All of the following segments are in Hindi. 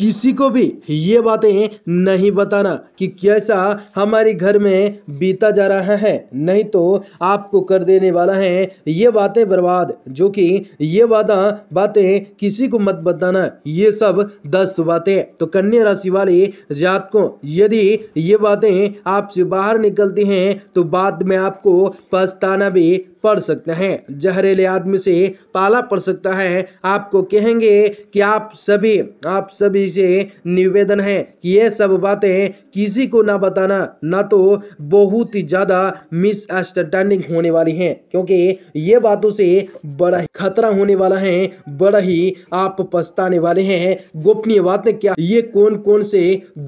किसी को भी ये बातें नहीं बताना कि कैसा हमारे घर में बीता जा रहा है नहीं तो आपको कर देने वाला है ये बातें बर्बाद जो कि ये वादा बातें किसी को मत बताना ये सब दस बातें तो कन्या राशि वाले जातकों यदि ये बातें आपसे बाहर निकलती हैं तो बाद में आपको पछताना भी पड़ सकते हैं जहरीले आदमी से पाला पड़ सकता है आपको कहेंगे कि आप सभी आप सभी से निवेदन है कि ये सब बातें किसी को ना बताना ना तो बहुत ही ज़्यादा मिसअंडरस्टैंडिंग होने वाली है क्योंकि ये बातों से बड़ा ही खतरा होने वाला है बड़ा ही आप पछताने वाले हैं गोपनीय बातें क्या ये कौन कौन से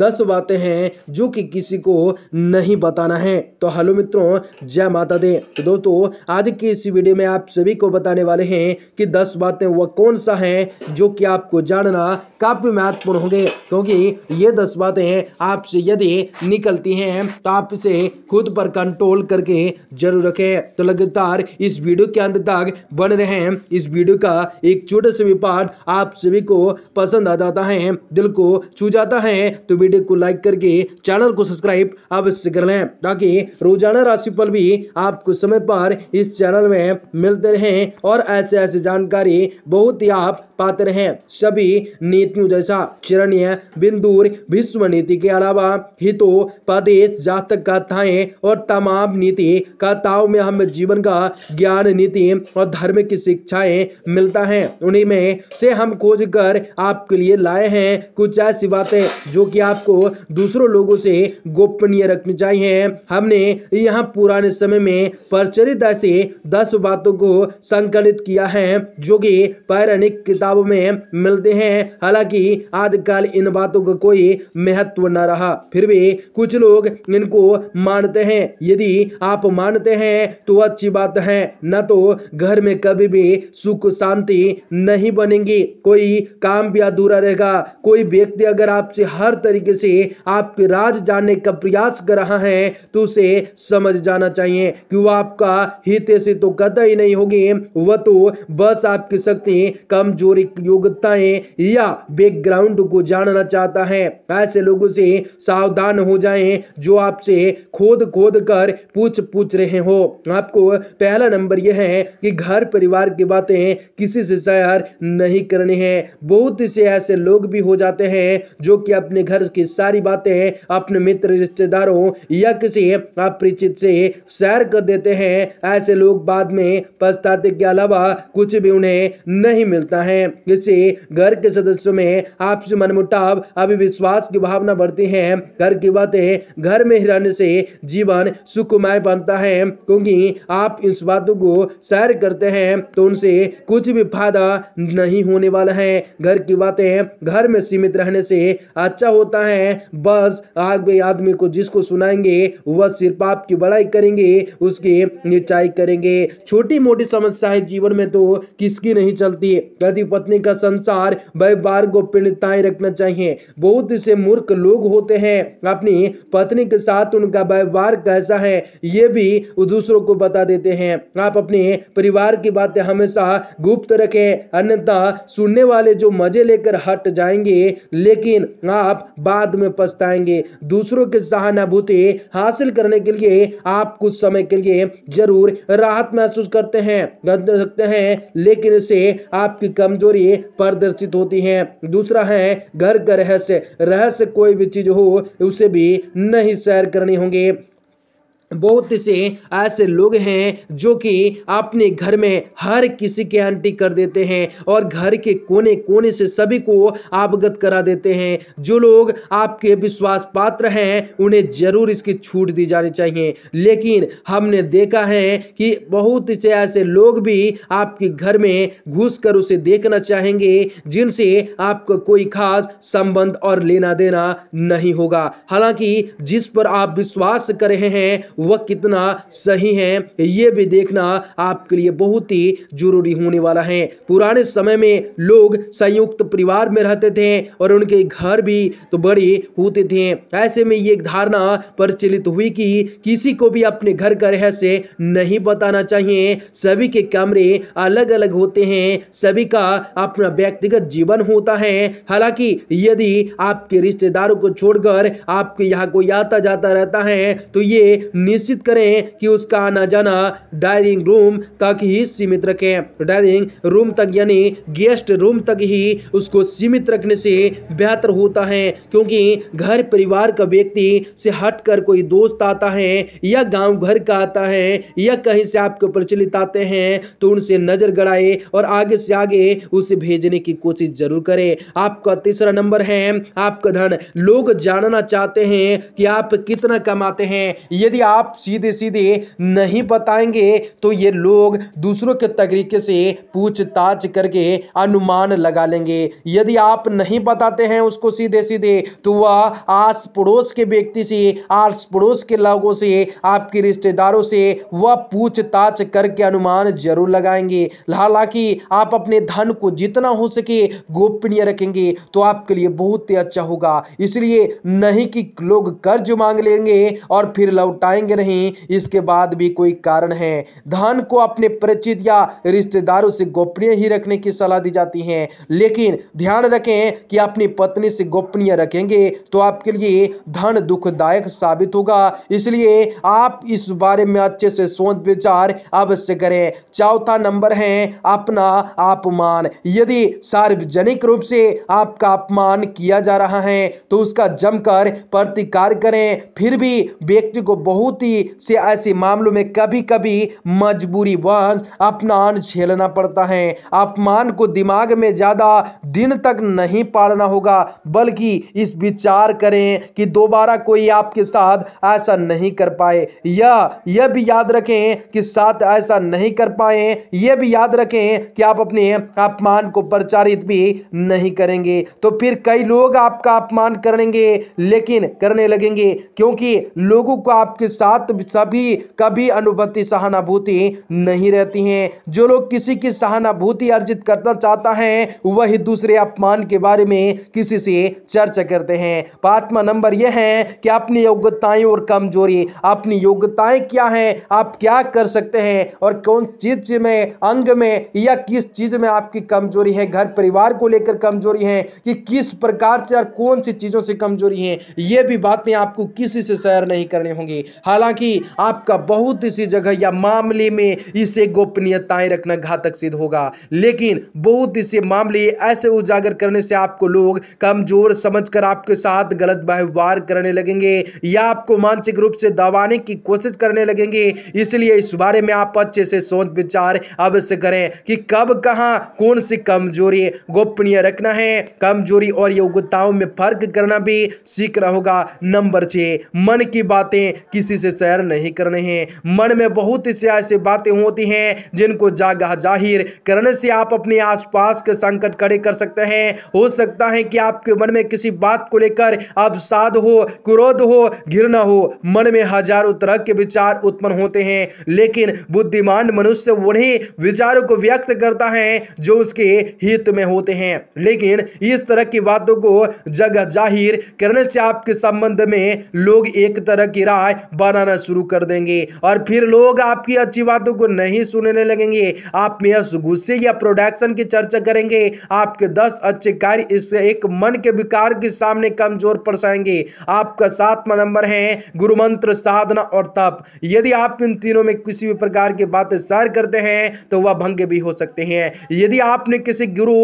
दस बातें हैं जो कि किसी को नहीं बताना है तो हेलो मित्रों जय माता दे तो दोस्तों आज आज की इस वीडियो में आप सभी को बताने वाले हैं कि 10 बातें वह कौन सा हैं जो कि आपको जानना काफ़ी महत्वपूर्ण होंगे क्योंकि ये 10 बातें आपसे यदि निकलती हैं तो आप इसे खुद पर कंट्रोल करके जरूर रखें तो लगातार इस वीडियो के अंत तक बन रहे हैं इस वीडियो का एक छोटा सा भी पार्ट आप सभी को पसंद आ जाता है दिल को छू जाता है तो वीडियो को लाइक करके चैनल को सब्सक्राइब अवश्य कर लें ताकि रोजाना राशि भी आपको समय पर इस चैनल में मिलते रहें और ऐसे ऐसे जानकारी बहुत ही आप पात्र हैं सभी नीतियों जैसा चरणीय बिंदुर विश्व नीति के अलावा हितो पदेश जातक कथाएं और तमाम नीति कथाओं में हमें जीवन का ज्ञान नीति और धर्म की शिक्षाएं मिलता है उन्हीं में से हम खोज कर आपके लिए लाए हैं कुछ ऐसी बातें जो कि आपको दूसरों लोगों से गोपनीय रखनी चाहिए हमने यहाँ पुराने समय में प्रचलित ऐसे दस बातों को संकलित किया है जो कि पैरणिक किताब किताब में मिलते हैं हालांकि आजकल इन बातों का को कोई महत्व न रहा फिर भी कुछ लोग इनको मानते हैं यदि आप मानते हैं तो अच्छी बात है न तो घर में कभी भी सुख शांति नहीं बनेंगी कोई काम भी अधूरा रहेगा कोई व्यक्ति अगर आपसे हर तरीके से आपके राज जानने का प्रयास कर रहा है तो उसे समझ जाना चाहिए कि वह आपका हित से तो कतई नहीं होगी वह तो बस आपकी शक्ति कमजोर भौगोलिक योग्यताएं या बैकग्राउंड को जानना चाहता है ऐसे लोगों से सावधान हो जाएं जो आपसे खोद खोद कर पूछ पूछ रहे हो आपको पहला नंबर यह है कि घर परिवार की बातें किसी से शेयर नहीं करनी है बहुत से ऐसे लोग भी हो जाते हैं जो कि अपने घर की सारी बातें अपने मित्र रिश्तेदारों या किसी अपरिचित से शेयर कर देते हैं ऐसे लोग बाद में पछताते के अलावा कुछ भी उन्हें नहीं मिलता है हैं इससे घर के सदस्यों में आपसी मनमुटाव अविश्वास की भावना बढ़ती है घर की बातें घर में रहने से जीवन सुखमय बनता है क्योंकि आप इस बातों को शेयर करते हैं तो उनसे कुछ भी फायदा नहीं होने वाला है घर की बातें घर में सीमित रहने से अच्छा होता है बस आगे आदमी को जिसको सुनाएंगे वह सिर्फ आपकी बड़ाई करेंगे उसकी निचाई करेंगे छोटी मोटी समस्याएं जीवन में तो किसकी नहीं चलती कभी पत्नी का संसार व्यवहार गोपनीयता रखना चाहिए बहुत से मूर्ख लोग होते हैं अपनी पत्नी के साथ उनका व्यवहार कैसा है ये भी दूसरों को बता देते हैं आप अपने परिवार की बातें हमेशा गुप्त रखें अन्यथा सुनने वाले जो मजे लेकर हट जाएंगे लेकिन आप बाद में पछताएंगे दूसरों के सहानुभूति हासिल करने के लिए आप कुछ समय के लिए जरूर राहत महसूस करते हैं सकते हैं लेकिन इसे आपकी कमजोर कमजोरी प्रदर्शित होती है दूसरा है घर का रहस्य रहस्य कोई भी चीज हो उसे भी नहीं सैर करनी होगी बहुत से ऐसे लोग हैं जो कि अपने घर में हर किसी के एंट्री कर देते हैं और घर के कोने कोने से सभी को अवगत करा देते हैं जो लोग आपके विश्वास पात्र हैं उन्हें जरूर इसकी छूट दी जानी चाहिए लेकिन हमने देखा है कि बहुत से ऐसे लोग भी आपके घर में घुस कर उसे देखना चाहेंगे जिनसे आपका कोई खास संबंध और लेना देना नहीं होगा हालांकि जिस पर आप विश्वास कर रहे हैं वह कितना सही है ये भी देखना आपके लिए बहुत ही जरूरी होने वाला है पुराने समय में लोग संयुक्त परिवार में रहते थे और उनके घर भी तो बड़े होते थे ऐसे में ये धारणा प्रचलित हुई कि किसी को भी अपने घर का रहस्य नहीं बताना चाहिए सभी के कमरे अलग अलग होते हैं सभी का अपना व्यक्तिगत जीवन होता है हालांकि यदि आपके रिश्तेदारों को छोड़कर आपके यहाँ कोई आता जाता रहता है तो ये निश्चित करें कि उसका आना जाना डाइनिंग रूम तक ही सीमित रखें डाइनिंग रूम तक यानी गेस्ट रूम तक ही उसको सीमित रखने से बेहतर होता है क्योंकि घर परिवार का व्यक्ति से हटकर कोई दोस्त आता है या गांव घर का आता है या कहीं से आपको प्रचलित आते हैं तो उनसे नज़र गड़ाए और आगे से आगे उसे भेजने की कोशिश जरूर करें आपका तीसरा नंबर है आपका धन लोग जानना चाहते हैं कि आप कितना कमाते हैं यदि आप आप सीधे सीधे नहीं बताएंगे तो ये लोग दूसरों के तरीके से पूछताछ करके अनुमान लगा लेंगे यदि आप नहीं बताते हैं उसको सीधे सीधे तो वह आस पड़ोस के व्यक्ति से आस पड़ोस के लोगों से आपके रिश्तेदारों से वह पूछताछ करके अनुमान जरूर लगाएंगे हालांकि आप अपने धन को जितना हो सके गोपनीय रखेंगे तो आपके लिए बहुत ही अच्छा होगा इसलिए नहीं कि लोग कर्ज मांग लेंगे और फिर लौटाएंगे जाएंगे नहीं इसके बाद भी कोई कारण है धन को अपने परिचित या रिश्तेदारों से गोपनीय ही रखने की सलाह दी जाती है लेकिन ध्यान रखें कि अपनी पत्नी से गोपनीय रखेंगे तो आपके लिए धन दुखदायक साबित होगा इसलिए आप इस बारे में अच्छे से सोच विचार अवश्य करें चौथा नंबर है अपना अपमान यदि सार्वजनिक रूप से आपका अपमान किया जा रहा है तो उसका जमकर प्रतिकार करें फिर भी व्यक्ति को बहुत होती से ऐसे मामलों में कभी कभी मजबूरी वंश अपमान झेलना पड़ता है अपमान को दिमाग में ज़्यादा दिन तक नहीं पालना होगा बल्कि इस विचार करें कि दोबारा कोई आपके साथ ऐसा नहीं कर पाए या यह भी याद रखें कि साथ ऐसा नहीं कर पाए यह भी याद रखें कि आप अपने अपमान को प्रचारित भी नहीं करेंगे तो फिर कई लोग आपका अपमान करेंगे लेकिन करने लगेंगे क्योंकि लोगों को आपके साथ सभी कभी अनुभूति सहानुभूति नहीं रहती हैं जो लोग किसी की सहानुभूति अर्जित करना चाहता है वही दूसरे अपमान के बारे में किसी से चर्चा करते हैं पांचवा नंबर यह है कि अपनी योग्यताएं और कमजोरी अपनी योग्यताएं क्या हैं आप क्या कर सकते हैं और कौन चीज में अंग में या किस चीज में आपकी कमजोरी है घर परिवार को लेकर कमजोरी है कि किस प्रकार से और कौन सी चीजों से कमजोरी है यह भी बातें आपको किसी से शेयर नहीं करनी होंगी हालांकि आपका बहुत इसी जगह या मामले में इसे गोपनीयताएं रखना घातक सिद्ध होगा लेकिन बहुत इसे मामले ऐसे उजागर करने से आपको लोग कमजोर समझकर आपके साथ गलत व्यवहार करने लगेंगे या आपको मानसिक रूप से दबाने की कोशिश करने लगेंगे इसलिए इस बारे में आप अच्छे से सोच विचार अवश्य करें कि कब कहाँ कौन सी कमजोरी गोपनीय रखना है कमजोरी और योग्यताओं में फर्क करना भी सीख रहा होगा नंबर छः मन की बातें किसी से सैर नहीं करने हैं मन में बहुत सी ऐसी बातें होती हैं जिनको जागा जाहिर करने से आप अपने आसपास के संकट खड़े कर सकते हैं हो सकता है कि आपके मन में किसी बात को लेकर अब साध हो क्रोध हो घृणा हो मन में हजारों तरह के विचार उत्पन्न होते हैं लेकिन बुद्धिमान मनुष्य उन्हीं विचारों को व्यक्त करता है जो उसके हित में होते हैं लेकिन इस तरह की बातों को जगह जाहिर करने से आपके संबंध में लोग एक तरह की राय बार बनाना शुरू कर देंगे और फिर लोग आपकी अच्छी बातों को नहीं सुनने लगेंगे आप में गुस्से या प्रोडक्शन की चर्चा करेंगे आपके दस अच्छे कार्य इससे एक मन के विकार के सामने कमजोर परसाएंगे आपका सातवा नंबर है गुरु मंत्र साधना और तप यदि आप इन तीनों में किसी भी प्रकार की बातें शेयर करते हैं तो वह भंग भी हो सकते हैं यदि आपने किसी गुरु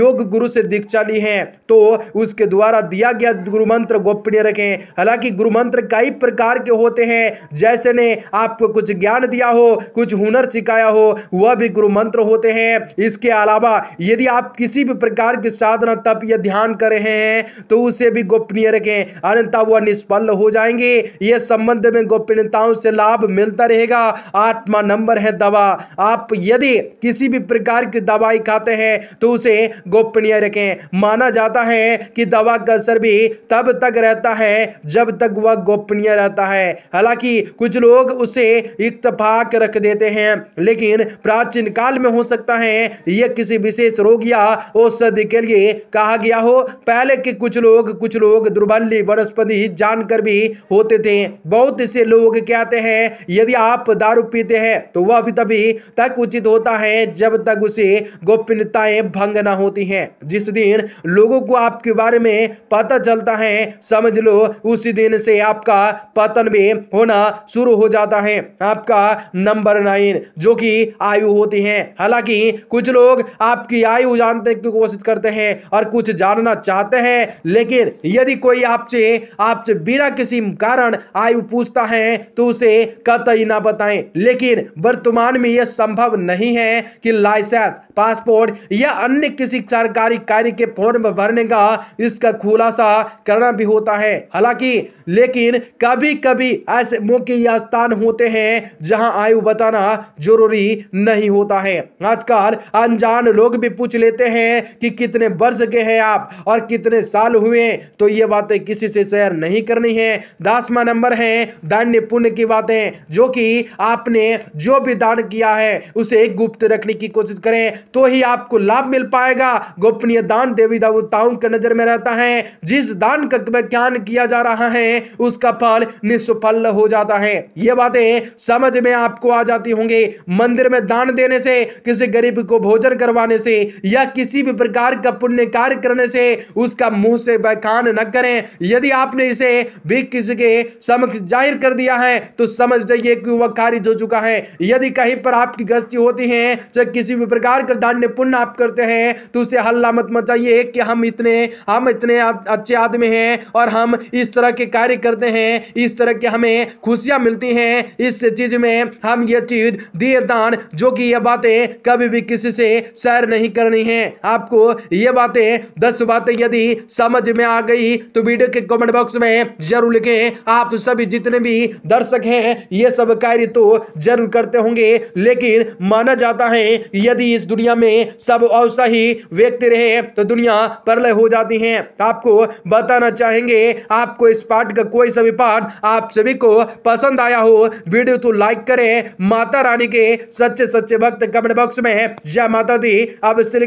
योग गुरु से दीक्षा ली है तो उसके द्वारा दिया गया गुरु मंत्र गोपनीय रखें हालांकि गुरु मंत्र कई प्रकार के होते हैं ने जैसे ने आपको कुछ ज्ञान दिया हो कुछ हुनर सिखाया हो वह भी गुरु मंत्र होते हैं इसके अलावा यदि आप किसी भी प्रकार की साधना तप या ध्यान कर रहे हैं तो उसे भी गोपनीय रखें अन्यथा वह निष्फल हो जाएंगे यह संबंध में गोपनीयताओं से लाभ मिलता रहेगा आठवा नंबर है दवा आप यदि किसी भी प्रकार की दवाई खाते हैं तो उसे गोपनीय रखें माना जाता है कि दवा का असर भी तब तक रहता है जब तक वह गोपनीय रहता है हालांकि कुछ लोग उसे इतफाक रख देते हैं लेकिन प्राचीन काल में हो सकता है यह किसी विशेष रोग या औषधि के लिए कहा गया हो पहले के कुछ लोग कुछ लोग दुर्बल्ली वनस्पति जानकर भी होते थे बहुत से लोग कहते हैं यदि आप दारू पीते हैं तो वह भी तभी तक उचित होता है जब तक उसे गोपनीयताएं भंग ना होती हैं जिस दिन लोगों को आपके बारे में पता चलता है समझ लो उसी दिन से आपका पतन भी होना शुरू हो जाता है आपका नंबर नाइन जो कि आयु होती है हालांकि कुछ लोग आपकी आयु जानने की कोशिश करते हैं और कुछ जानना चाहते हैं लेकिन यदि कोई आपसे आपसे बिना किसी कारण आयु पूछता है तो उसे कतई ना बताएं लेकिन वर्तमान में यह संभव नहीं है कि लाइसेंस पासपोर्ट या अन्य किसी सरकारी कार्य के फॉर्म भरने का इसका खुलासा करना भी होता है हालांकि लेकिन कभी कभी ऐसे मौके या स्थान होते हैं जहां आयु बताना जरूरी नहीं होता है आजकल अनजान लोग भी पूछ लेते हैं कि कितने वर्ष के हैं आप और कितने साल हुए तो ये बातें किसी से शेयर नहीं करनी है दसवा नंबर है दान्य पुण्य की बातें जो कि आपने जो भी दान किया है उसे एक गुप्त रखने की कोशिश करें तो ही आपको लाभ मिल पाएगा गोपनीय दान देवी देवताओं के नजर में रहता है जिस दान का व्याख्यान किया जा रहा है उसका फल निष्फल हल हो जाता है ये बातें समझ में आपको आ जाती होंगी मंदिर में दान देने से किसी गरीब को भोजन करवाने से या किसी भी प्रकार का पुण्य कार्य करने से उसका मुंह से बखान न करें यदि आपने इसे भी किसी के समक्ष जाहिर कर दिया है तो समझ जाइए कि वह खारिज हो चुका है यदि कहीं पर आपकी गलती होती है चाहे किसी भी प्रकार का दान्य पुण्य आप करते हैं तो उसे हल्ला मत मचाइए कि हम इतने हम इतने अच्छे आदमी हैं और हम इस तरह के कार्य करते हैं इस तरह के हमें हमें खुशियाँ मिलती हैं इस चीज़ में हम ये चीज़ दिए दान जो कि ये बातें कभी भी किसी से शेयर नहीं करनी है आपको ये बातें दस बातें यदि समझ में आ गई तो वीडियो के कमेंट बॉक्स में जरूर लिखें आप सभी जितने भी दर्शक हैं ये सब कार्य तो जरूर करते होंगे लेकिन माना जाता है यदि इस दुनिया में सब अवसाही व्यक्ति रहे तो दुनिया परलय हो जाती है आपको बताना चाहेंगे आपको इस पाठ का कोई सभी पाठ आप सभी को आपको पसंद आया हो वीडियो तो लाइक करें माता रानी के सच्चे सच्चे भक्त कमेंट बॉक्स में जय माता दी अब इससे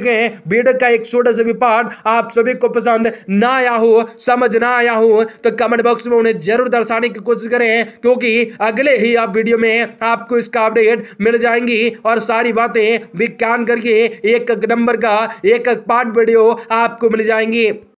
वीडियो का एक छोटा सा भी पार्ट आप सभी को पसंद ना आया हो समझ ना आया हो तो कमेंट बॉक्स में उन्हें जरूर दर्शाने की कोशिश करें क्योंकि अगले ही आप वीडियो में आपको इसका अपडेट मिल जाएंगी और सारी बातें विज्ञान करके एक नंबर का एक पार्ट वीडियो आपको मिल जाएंगी